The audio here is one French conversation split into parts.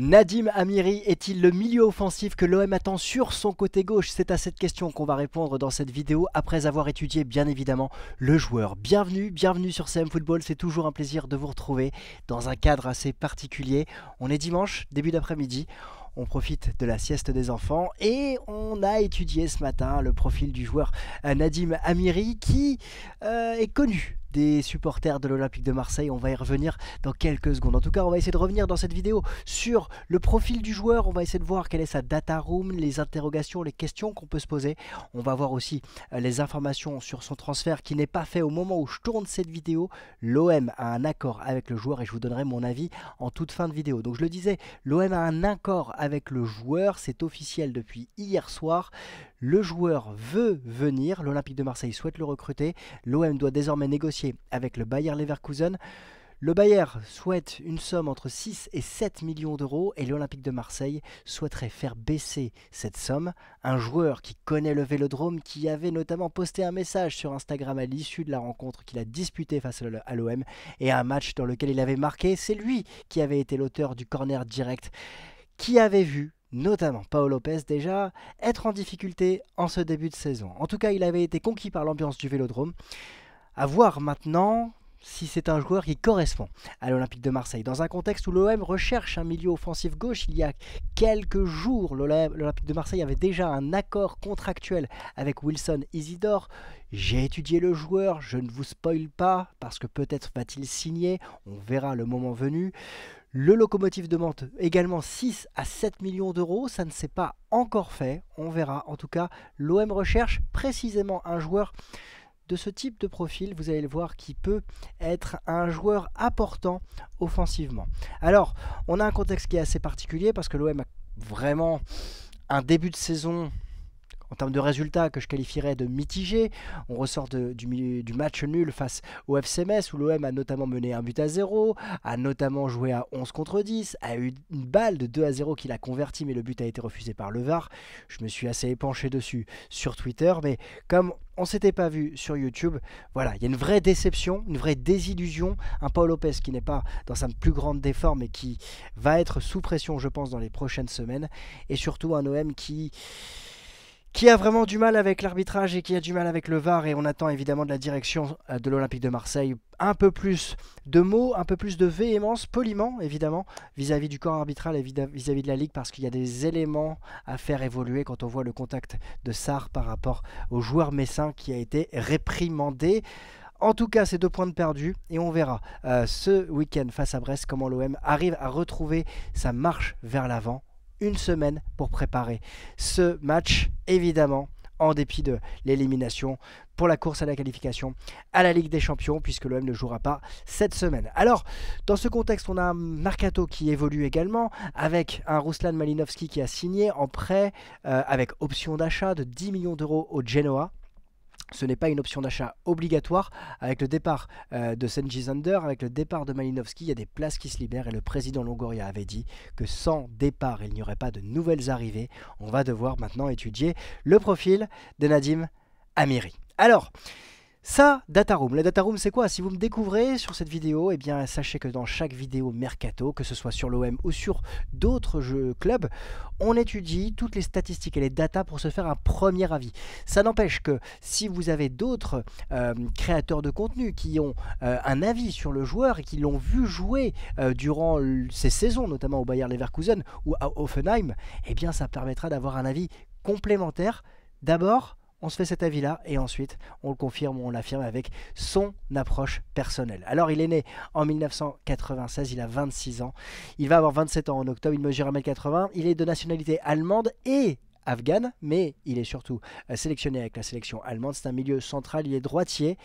Nadim Amiri est-il le milieu offensif que l'OM attend sur son côté gauche C'est à cette question qu'on va répondre dans cette vidéo après avoir étudié bien évidemment le joueur. Bienvenue, bienvenue sur CM Football, c'est toujours un plaisir de vous retrouver dans un cadre assez particulier. On est dimanche, début d'après-midi on profite de la sieste des enfants et on a étudié ce matin le profil du joueur Nadim Amiri qui euh, est connu des supporters de l'Olympique de Marseille. On va y revenir dans quelques secondes. En tout cas, on va essayer de revenir dans cette vidéo sur le profil du joueur. On va essayer de voir quelle est sa data room, les interrogations, les questions qu'on peut se poser. On va voir aussi euh, les informations sur son transfert qui n'est pas fait au moment où je tourne cette vidéo. L'OM a un accord avec le joueur et je vous donnerai mon avis en toute fin de vidéo. Donc je le disais, l'OM a un accord avec le joueur. C'est officiel depuis hier soir. Le joueur veut venir. L'Olympique de Marseille souhaite le recruter. L'OM doit désormais négocier avec le Bayer Leverkusen. Le Bayer souhaite une somme entre 6 et 7 millions d'euros et l'Olympique de Marseille souhaiterait faire baisser cette somme. Un joueur qui connaît le vélodrome, qui avait notamment posté un message sur Instagram à l'issue de la rencontre qu'il a disputée face à l'OM et un match dans lequel il avait marqué, c'est lui qui avait été l'auteur du corner direct, qui avait vu notamment Paolo Lopez déjà, être en difficulté en ce début de saison. En tout cas, il avait été conquis par l'ambiance du vélodrome. A voir maintenant si c'est un joueur qui correspond à l'Olympique de Marseille. Dans un contexte où l'OM recherche un milieu offensif gauche, il y a quelques jours, l'Olympique de Marseille avait déjà un accord contractuel avec Wilson Isidore. J'ai étudié le joueur, je ne vous spoil pas, parce que peut-être va-t-il signer, on verra le moment venu. Le locomotive demande également 6 à 7 millions d'euros, ça ne s'est pas encore fait, on verra. En tout cas, l'OM recherche précisément un joueur de ce type de profil, vous allez le voir, qui peut être un joueur important offensivement. Alors, on a un contexte qui est assez particulier parce que l'OM a vraiment un début de saison en termes de résultats que je qualifierais de mitigés. On ressort du, du, match nul face au FCMS où l'OM a notamment mené un but à 0, a notamment joué à 11 contre 10, a eu une balle de 2 à 0 qu'il a converti mais le but a été refusé par le VAR. Je me suis assez épanché dessus sur Twitter mais comme on s'était pas vu sur YouTube. Voilà, il y a une vraie déception, une vraie désillusion. Un Paul Lopez qui n'est pas dans sa plus grande déforme et qui va être sous pression, je pense, dans les prochaines semaines. Et surtout un OM qui qui a vraiment du mal avec l'arbitrage et qui a du mal avec le VAR. Et on attend évidemment de la direction euh, de l'Olympique de Marseille un peu plus de mots, un peu plus de véhémence, poliment évidemment, vis-à-vis du corps arbitral et vis-à-vis de la Ligue, parce qu'il y a des éléments à faire évoluer quand on voit le contact de Sarr par rapport au joueur messin qui a été réprimandé. En tout cas, c'est deux points de perdu et on verra euh, ce week-end face à Brest comment l'OM arrive à retrouver sa marche vers l'avant une semaine pour préparer ce match, évidemment, en dépit de l'élimination pour la course à la qualification à la Ligue des Champions, puisque l'OM ne jouera pas cette semaine. Alors, dans ce contexte, on a un mercato qui évolue également, avec un Ruslan Malinowski qui a signé en prêt, euh, avec option d'achat de 10 millions d'euros au Genoa ce n'est pas une option d'achat obligatoire. Avec le départ euh, de Senji avec le départ de Malinowski, il y a des places qui se libèrent et le président Longoria avait dit que sans départ, il n'y aurait pas de nouvelles arrivées. On va devoir maintenant étudier le profil de Nadim Amiri. Alors, ça, Data Room. La Data Room, c'est quoi Si vous me découvrez sur cette vidéo, eh bien, sachez que dans chaque vidéo Mercato, que ce soit sur l'OM ou sur d'autres jeux clubs, on étudie toutes les statistiques et les datas pour se faire un premier avis. Ça n'empêche que si vous avez d'autres euh, créateurs de contenu qui ont euh, un avis sur le joueur et qui l'ont vu jouer euh, durant ces saisons, notamment au Bayern Leverkusen ou à Offenheim, eh bien, ça permettra d'avoir un avis complémentaire. D'abord, on se fait cet avis-là et ensuite on le confirme ou on l'affirme avec son approche personnelle. Alors il est né en 1996, il a 26 ans, il va avoir 27 ans en octobre, il mesure 1m80, il est de nationalité allemande et afghane, mais il est surtout euh, sélectionné avec la sélection allemande, c'est un milieu central, il est droitier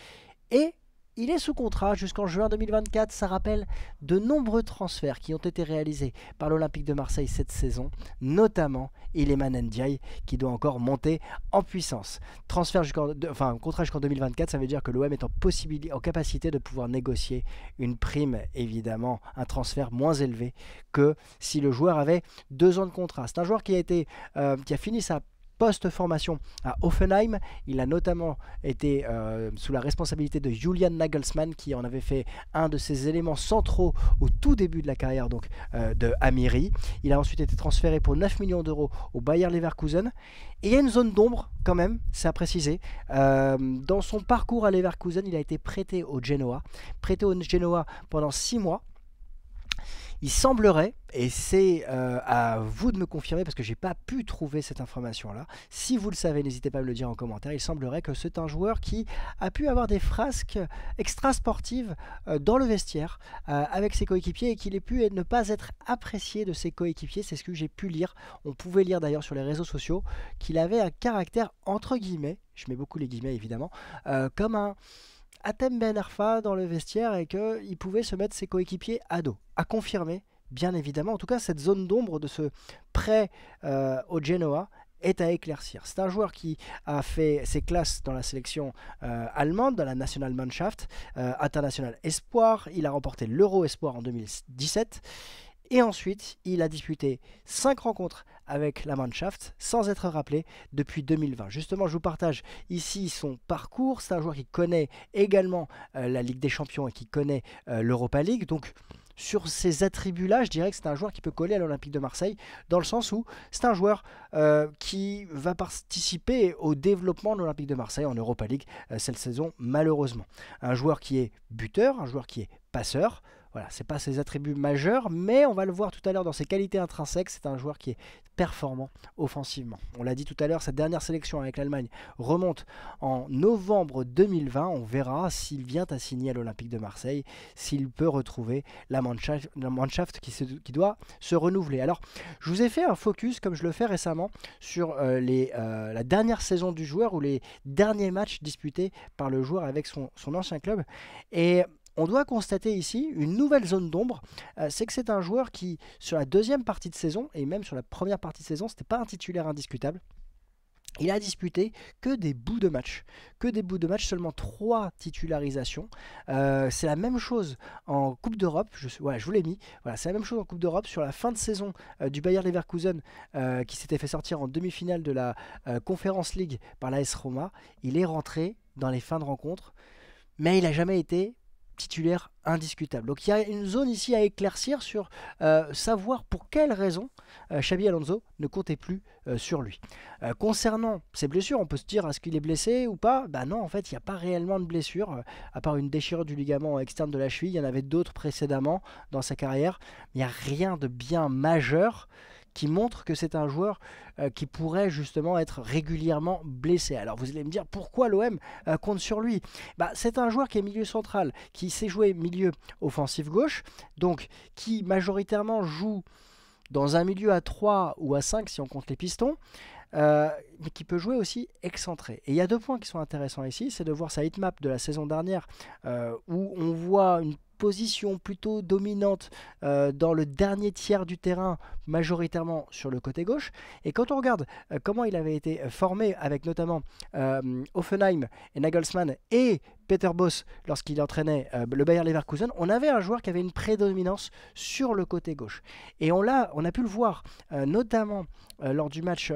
et il est sous contrat jusqu'en juin 2024, ça rappelle de nombreux transferts qui ont été réalisés par l'Olympique de Marseille cette saison, notamment Ileman Ndiaye qui doit encore monter en puissance. Transfert jusqu'en, enfin, contrat jusqu'en 2024, ça veut dire que l'OM est en, possibilité, en capacité de pouvoir négocier une prime, évidemment, un transfert moins élevé que si le joueur avait deux ans de contrat. C'est un joueur qui a, été, euh, qui a fini sa post-formation à Offenheim. Il a notamment été euh, sous la responsabilité de Julian Nagelsmann qui en avait fait un de ses éléments centraux au tout début de la carrière donc, euh, de Amiri. Il a ensuite été transféré pour 9 millions d'euros au Bayer Leverkusen. Et il y a une zone d'ombre quand même, c'est à préciser. Euh, dans son parcours à Leverkusen, il a été prêté au Genoa. Prêté au Genoa pendant 6 mois. Il semblerait, et c'est euh, à vous de me confirmer parce que j'ai pas pu trouver cette information-là, si vous le savez, n'hésitez pas à me le dire en commentaire, il semblerait que c'est un joueur qui a pu avoir des frasques extra-sportives euh, dans le vestiaire euh, avec ses coéquipiers et qu'il ait pu ne pas être apprécié de ses coéquipiers, c'est ce que j'ai pu lire. On pouvait lire d'ailleurs sur les réseaux sociaux qu'il avait un caractère entre guillemets, je mets beaucoup les guillemets évidemment, comme un... Atem Ben Arfa dans le vestiaire et qu'il pouvait se mettre ses coéquipiers à dos. A confirmer, bien évidemment. En tout cas, cette zone d'ombre de ce prêt euh, au Genoa est à éclaircir. C'est un joueur qui a fait ses classes dans la sélection euh, allemande, dans la Nationalmannschaft, euh, International Espoir. Il a remporté l'Euro Espoir en 2017. Et ensuite, il a disputé 5 rencontres avec la Mannschaft sans être rappelé depuis 2020. Justement, je vous partage ici son parcours. C'est un joueur qui connaît également euh, la Ligue des Champions et qui connaît euh, l'Europa League. Donc, sur ces attributs-là, je dirais que c'est un joueur qui peut coller à l'Olympique de Marseille, dans le sens où c'est un joueur euh, qui va participer au développement de l'Olympique de Marseille en Europa League cette saison, malheureusement. Un joueur qui est buteur, un joueur qui est passeur, voilà, c'est pas ses attributs majeurs, mais on va le voir tout à l'heure dans ses qualités intrinsèques. C'est un joueur qui est performant offensivement. On l'a dit tout à l'heure, sa dernière sélection avec l'Allemagne remonte en novembre 2020. On verra s'il vient à signer à l'Olympique de Marseille, s'il peut retrouver la Mannschaft, qui, doit se renouveler. Alors, je vous ai fait un focus, comme je le fais récemment, sur euh, les, euh, la dernière saison du joueur ou les derniers matchs disputés par le joueur avec son, son ancien club. Et on doit constater ici une nouvelle zone d'ombre, euh, c'est que c'est un joueur qui, sur la deuxième partie de saison, et même sur la première partie de saison, c'était pas un titulaire indiscutable, il a disputé que des bouts de match, que des bouts de match, seulement trois titularisations. Euh, c'est la même chose en Coupe d'Europe, je, vous l'ai mis, voilà, c'est la même chose en Coupe d'Europe sur la fin de saison euh, du Bayern Leverkusen qui s'était fait sortir en demi-finale de la Conference League par l'AS Roma. Il est rentré dans les fins de rencontre, mais il n'a jamais été titulaire indiscutable. Donc il y a une zone ici à éclaircir sur euh, savoir pour quelle raison euh, Alonso ne comptait plus euh, sur lui. Euh, concernant ses blessures, on peut se dire est-ce qu'il est blessé ou pas Bah non, en fait, il n'y a pas réellement de blessure, à part une déchirure du ligament externe de la cheville. Il y en avait d'autres précédemment dans sa carrière. Il n'y a rien de bien majeur qui montre que c'est un joueur euh, qui pourrait justement être régulièrement blessé. Alors vous allez me dire pourquoi l'OM euh, compte sur lui bah, C'est un joueur qui est milieu central, qui sait jouer milieu offensif gauche, donc qui majoritairement joue dans un milieu à 3 ou à 5 si on compte les pistons. Euh, mais qui peut jouer aussi excentré. Et il y a deux points qui sont intéressants ici, c'est de voir sa hitmap de la saison dernière, où on voit une position plutôt dominante euh, dans le dernier tiers du terrain, majoritairement sur le côté gauche. Et quand on regarde euh, comment il avait été formé avec notamment euh, Offenheim et Nagelsmann et Peter Boss lorsqu'il entraînait le Bayern Leverkusen, on avait un joueur qui avait une prédominance sur le côté gauche. Et on, l'a, on a pu le voir notamment lors du match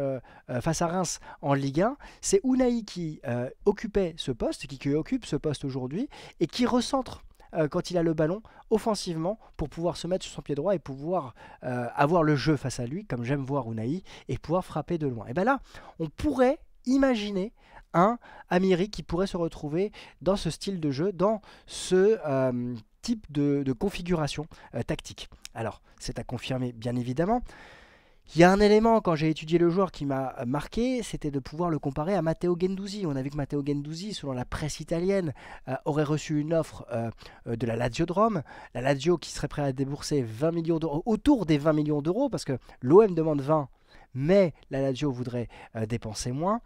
face à Reims en Ligue 1. C'est Unai qui occupait ce poste, qui occupe ce poste aujourd'hui et qui recentre euh, quand il a le ballon offensivement pour pouvoir se mettre sur son pied droit et pouvoir euh, avoir le jeu face à lui, comme j'aime voir Unai, et pouvoir frapper de loin. Et bien là, on pourrait imaginer un Amiri qui pourrait se retrouver dans ce style de jeu, dans ce euh, type de configuration tactique. Alors, c'est à confirmer bien évidemment. Il y a un élément quand j'ai étudié le joueur qui m'a marqué, c'était de pouvoir le comparer à Matteo Genduzzi. On a vu que Matteo Genduzzi, selon la presse italienne, euh, aurait reçu une offre euh, de la Lazio de Rome. La Lazio qui serait prête à débourser 20 millions d'euros, autour des 20 millions d'euros, parce que l'OM demande 20, mais la Lazio voudrait euh, dépenser moins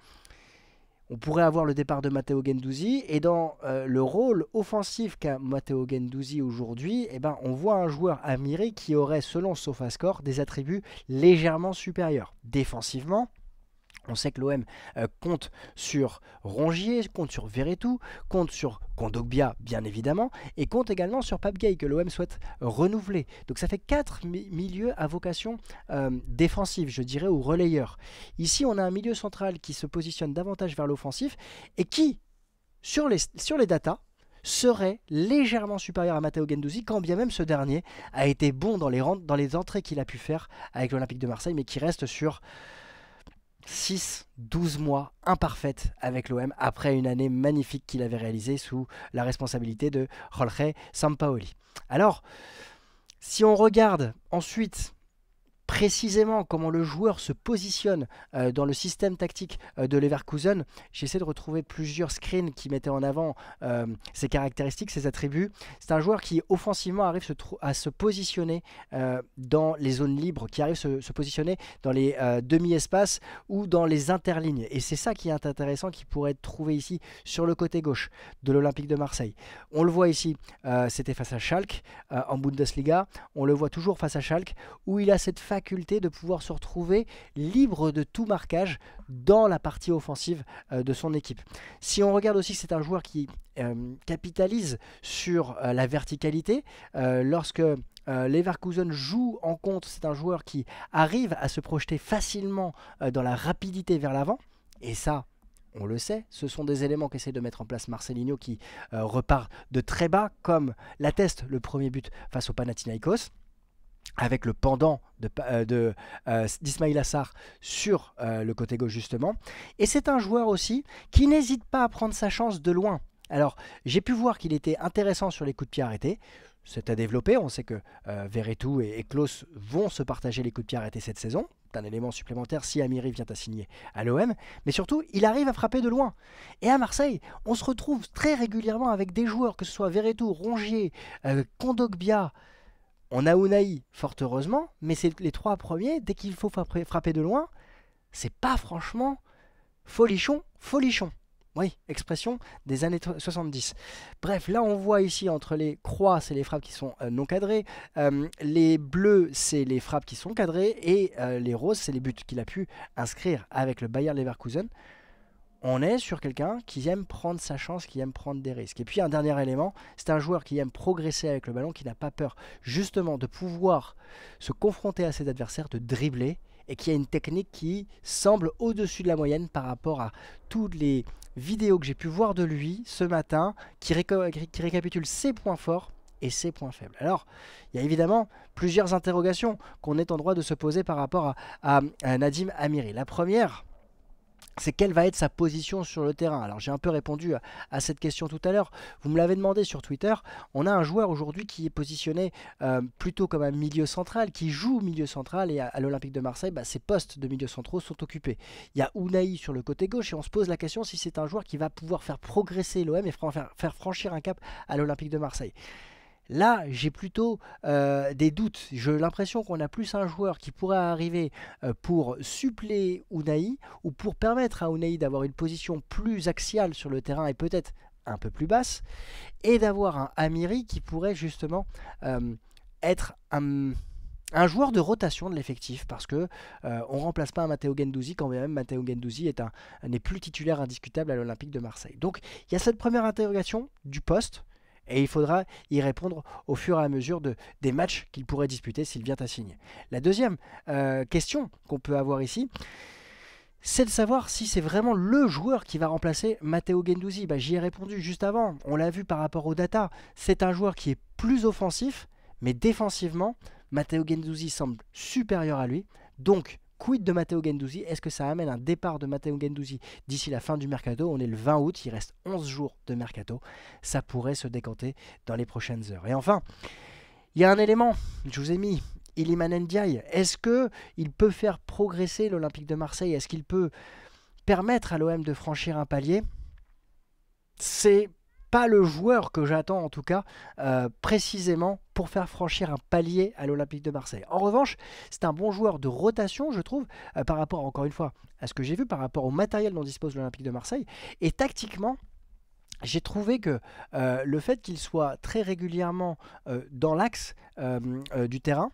on pourrait avoir le départ de Matteo Gendouzi. Et dans euh, le rôle offensif qu'a Matteo Gendouzi aujourd'hui, eh ben, on voit un joueur admiré qui aurait, selon SofaScore, des attributs légèrement supérieurs. Défensivement, on sait que l'OM euh, compte sur Rongier, compte sur Verretou, compte sur Kondogbia, bien évidemment, et compte également sur Gay que l'OM souhaite renouveler. Donc ça fait quatre milieux à vocation euh, défensive, je dirais, ou relayeur. Ici, on a un milieu central qui se positionne davantage vers l'offensif et qui, sur les, sur les datas, serait légèrement supérieur à Matteo Gendouzi, quand bien même ce dernier a été bon dans les, dans les entrées qu'il a pu faire avec l'Olympique de Marseille, mais qui reste sur 6, 12 mois imparfaites avec l'OM après une année magnifique qu'il avait réalisée sous la responsabilité de Jorge Sampaoli. Alors, si on regarde ensuite précisément comment le joueur se positionne euh, dans le système tactique euh, de Leverkusen. j'essaie de retrouver plusieurs screens qui mettaient en avant ses euh, caractéristiques, ses attributs. C'est un joueur qui offensivement arrive à se positionner dans les zones libres, qui arrive à se positionner dans les demi-espaces ou dans les interlignes. Et c'est ça qui est intéressant, qui pourrait être trouvé ici sur le côté gauche de l'Olympique de Marseille. On le voit ici, c'était face à Schalke en Bundesliga. On le voit toujours face à Schalke, où il a cette fac de pouvoir se retrouver libre de tout marquage dans la partie offensive euh, de son équipe. Si on regarde aussi que c'est un joueur qui euh, capitalise sur euh, la verticalité, lorsque Leverkusen joue en contre, c'est un joueur qui arrive à se projeter facilement dans la rapidité vers l'avant. Et ça, on le sait, ce sont des éléments qu'essaie de mettre en place Marcelinho qui repart de très bas, comme l'atteste le premier but face au Panathinaikos avec le pendant euh, euh, d'Ismail de, Assar sur euh, le côté gauche justement. Et c'est un joueur aussi qui n'hésite pas à prendre sa chance de loin. Alors j'ai pu voir qu'il était intéressant sur les coups de pied arrêtés. C'est à développer, on sait que Verretou et, et vont se partager les coups de pied arrêtés cette saison. C'est un élément supplémentaire si Amiri vient à signer à l'OM. Mais surtout, il arrive à frapper de loin. Et à Marseille, on se retrouve très régulièrement avec des joueurs, que ce soit Verretou, Rongier, Kondogbia, on a Unai, fort heureusement, mais c'est les trois premiers, dès qu'il faut frapper de loin, c'est pas franchement folichon, folichon. Oui, expression des années 70. Bref, là on voit ici entre les croix, c'est les frappes qui sont euh, non cadrées, euh, les bleus, c'est les frappes qui sont cadrées, et euh, les roses, c'est les buts qu'il a pu inscrire avec le Bayern Leverkusen on est sur quelqu'un qui aime prendre sa chance, qui aime prendre des risques. Et puis un dernier élément, c'est un joueur qui aime progresser avec le ballon, qui n'a pas peur justement de pouvoir se confronter à ses adversaires, de dribbler, et qui a une technique qui semble au-dessus de la moyenne par rapport à toutes les vidéos que j'ai pu voir de lui ce matin, qui, récapitule ses points forts et ses points faibles. Alors, il y a évidemment plusieurs interrogations qu'on est en droit de se poser par rapport à, à Nadim Amiri. La première, c'est quelle va être sa position sur le terrain. Alors j'ai un peu répondu à, cette question tout à l'heure. Vous me l'avez demandé sur Twitter. On a un joueur aujourd'hui qui est positionné euh, plutôt comme un milieu central, qui joue milieu central et à, l'Olympique de Marseille, bah, ses postes de milieu centraux sont occupés. Il y a Ounaï sur le côté gauche et on se pose la question si c'est un joueur qui va pouvoir faire progresser l'OM et faire franchir un cap à l'Olympique de Marseille. Là, j'ai plutôt euh, des doutes. J'ai l'impression qu'on a plus un joueur qui pourrait arriver euh, pour suppléer Unai ou pour permettre à Unai d'avoir une position plus axiale sur le terrain et peut-être un peu plus basse, et d'avoir un Amiri qui pourrait justement euh, être un, joueur de rotation de l'effectif, parce que on remplace pas un Matteo Gendouzi quand même Matteo Gendouzi n'est plus titulaire indiscutable à l'Olympique de Marseille. Donc il y a cette première interrogation du poste et il faudra y répondre au fur et à mesure des matchs qu'il pourrait disputer s'il vient à signer. La deuxième euh, question qu'on peut avoir ici, c'est de savoir si c'est vraiment le joueur qui va remplacer Matteo Gendouzi. Bah, j'y ai répondu juste avant, on l'a vu par rapport aux data, c'est un joueur qui est plus offensif, mais défensivement, Matteo Gendouzi semble supérieur à lui, donc Quid de Matteo Gendouzi Est-ce que ça amène un départ de Matteo Gendouzi d'ici la fin du mercato On est le 20 août, il reste 11 jours de mercato. Ça pourrait se décanter dans les prochaines heures. Et enfin, il y a un élément, je vous ai mis Iliman Ndiaye. Est-ce qu'il peut faire progresser l'Olympique de Marseille Est-ce qu'il peut permettre à l'OM de franchir un palier C'est pas le joueur que j'attends en tout cas euh, précisément pour faire franchir un palier à l'Olympique de Marseille. En revanche, c'est un bon joueur de rotation, je trouve, euh, par rapport, encore une fois, à ce que j'ai vu, par rapport au matériel dont dispose l'Olympique de Marseille. Et tactiquement, j'ai trouvé que euh, le fait qu'il soit très régulièrement euh, dans l'axe du terrain,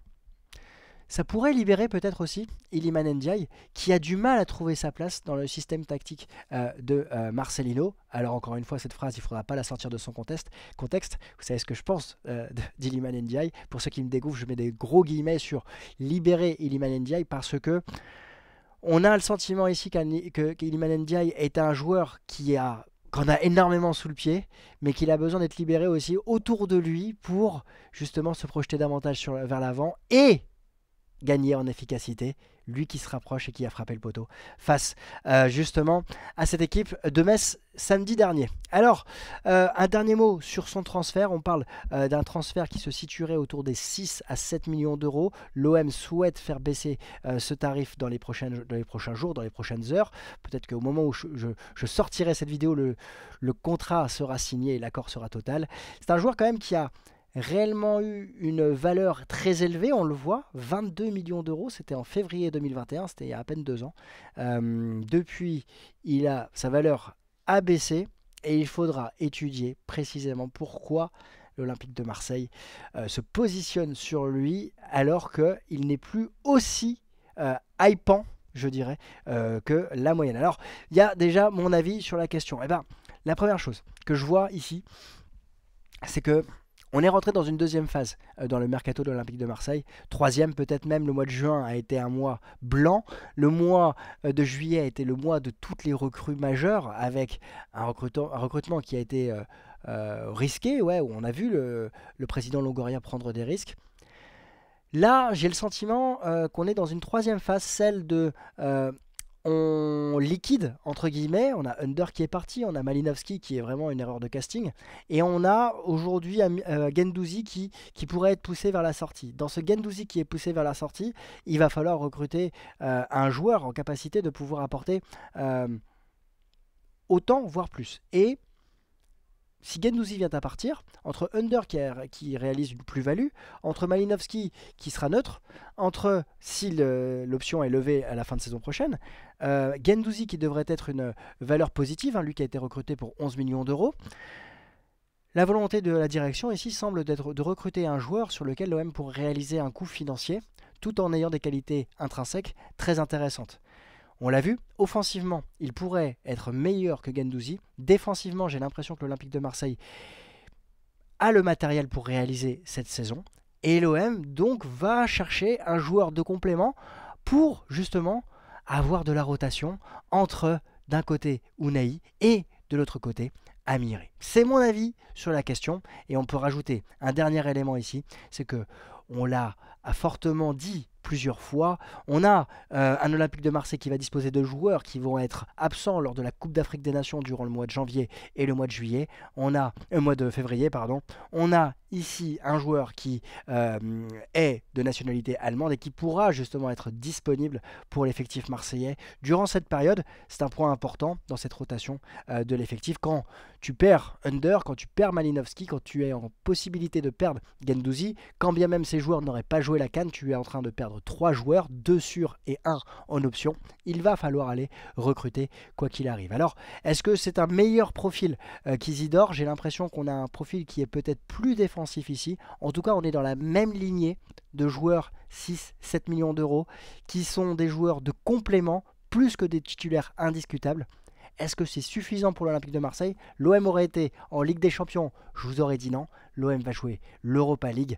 ça pourrait libérer peut-être aussi Iliman Ndiaye, qui a du mal à trouver sa place dans le système tactique euh, de euh, Marcelino. Alors encore une fois, cette phrase, il ne faudra pas la sortir de son contexte. contexte. Vous savez ce que je pense euh, Ndiaye. Pour ceux qui me découvrent, je mets des gros guillemets sur libérer Iliman Ndiaye parce que... On a le sentiment ici qu'Iliman Ndiaye est un joueur qui a qu'on a énormément sous le pied, mais qu'il a besoin d'être libéré aussi autour de lui pour justement se projeter davantage sur, vers l'avant et gagner en efficacité. Lui qui se rapproche et qui a frappé le poteau face euh, justement à cette équipe de Metz samedi dernier. Alors, euh, un dernier mot sur son transfert. On parle euh, d'un transfert qui se situerait autour des 6 à 7 millions d'euros. L'OM souhaite faire baisser ce tarif dans les, prochains jours, dans les prochaines heures. Peut-être qu'au moment où je, sortirai cette vidéo, le, le contrat sera signé et l'accord sera total. C'est un joueur quand même qui a réellement eu une valeur très élevée, on le voit, 22 millions d'euros, c'était en février 2021, c'était il y a à peine deux ans. Euh, depuis, il a, sa valeur a baissé et il faudra étudier précisément pourquoi l'Olympique de Marseille euh, se positionne sur lui alors qu'il n'est plus aussi euh, hypant, je dirais, que la moyenne. Alors, il y a déjà mon avis sur la question. Eh ben, la première chose que je vois ici, c'est que on est rentré dans une deuxième phase euh, dans le mercato de l'Olympique de Marseille. Troisième, peut-être même le mois de juin a été un mois blanc. Le mois euh, de juillet a été le mois de toutes les recrues majeures avec un, recrutement, qui a été euh, risqué, ouais, où on a vu le, le président Longoria prendre des risques. Là, j'ai le sentiment qu'on est dans une troisième phase, celle de on liquide, entre guillemets, on a Under qui est parti, on a Malinowski qui est vraiment une erreur de casting, et on a aujourd'hui euh, Gendouzi qui, qui pourrait être poussé vers la sortie. Dans ce Gendouzi qui est poussé vers la sortie, il va falloir recruter euh, un joueur en capacité de pouvoir apporter euh, autant, voire plus. Et si Gendouzi vient à partir, entre Under qui, réalise une plus-value, entre Malinowski qui sera neutre, entre si l'option est levée à la fin de saison prochaine, euh, Gendouzi qui devrait être une valeur positive, hein, lui qui a été recruté pour 11 millions d'euros. La volonté de la direction ici semble d'être de recruter un joueur sur lequel l'OM pourrait réaliser un coût financier tout en ayant des qualités intrinsèques très intéressantes. On l'a vu, offensivement, il pourrait être meilleur que Gandouzi. Défensivement, j'ai l'impression que l'Olympique de Marseille a le matériel pour réaliser cette saison. Et l'OM donc va chercher un joueur de complément pour justement avoir de la rotation entre d'un côté Ounaï et de l'autre côté Amiri. C'est mon avis sur la question et on peut rajouter un dernier élément ici, c'est que on l'a fortement dit plusieurs fois. On a euh, un Olympique de Marseille qui va disposer de joueurs qui vont être absents lors de la Coupe d'Afrique des Nations durant le mois de janvier et le mois de juillet. On a le euh, mois de février, pardon. On a ici un joueur qui euh, est de nationalité allemande et qui pourra justement être disponible pour l'effectif marseillais durant cette période. C'est un point important dans cette rotation euh, de l'effectif. Quand tu perds Under, quand tu perds Malinowski, quand tu es en possibilité de perdre Gendouzi, quand bien même ces joueurs n'auraient pas joué la canne, tu es en train de perdre trois joueurs, deux sur et un en option. Il va falloir aller recruter quoi qu'il arrive. Alors, est-ce que c'est un meilleur profil euh, qu'Isidore J'ai l'impression qu'on a un profil qui est peut-être plus défensif ici. En tout cas, on est dans la même lignée de joueurs 6-7 millions d'euros qui sont des joueurs de complément plus que des titulaires indiscutables. Est-ce que c'est suffisant pour l'Olympique de Marseille L'OM aurait été en Ligue des Champions, je vous aurais dit non. L'OM va jouer l'Europa League.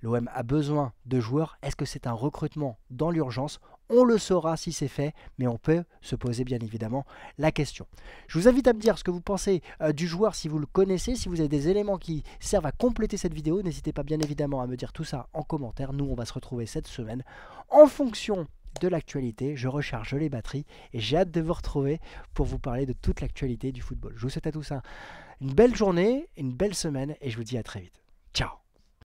L'OM a besoin de joueurs. Est-ce que c'est un recrutement dans l'urgence on le saura si c'est fait, mais on peut se poser bien évidemment la question. Je vous invite à me dire ce que vous pensez euh, du joueur si vous le connaissez, si vous avez des éléments qui servent à compléter cette vidéo. N'hésitez pas bien évidemment à me dire tout ça en commentaire. Nous, on va se retrouver cette semaine en fonction de l'actualité. Je recharge les batteries et j'ai hâte de vous retrouver pour vous parler de toute l'actualité du football. Je vous souhaite à tous une belle journée, une belle semaine et je vous dis à très vite. Ciao